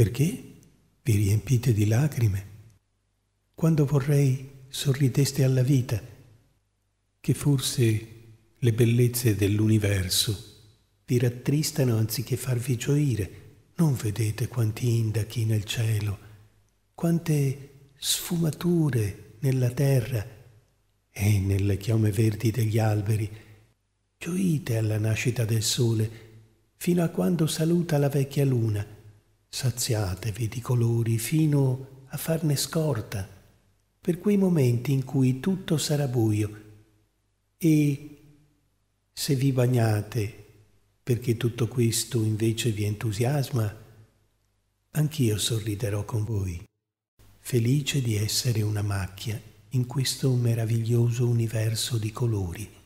Perché vi riempite di lacrime? Quando vorrei sorrideste alla vita, che forse le bellezze dell'universo vi rattristano anziché farvi gioire. Non vedete quanti indachi nel cielo, quante sfumature nella terra e nelle chiome verdi degli alberi. Gioite alla nascita del sole, fino a quando saluta la vecchia luna Saziatevi di colori fino a farne scorta per quei momenti in cui tutto sarà buio e se vi bagnate perché tutto questo invece vi entusiasma, anch'io sorriderò con voi, felice di essere una macchia in questo meraviglioso universo di colori.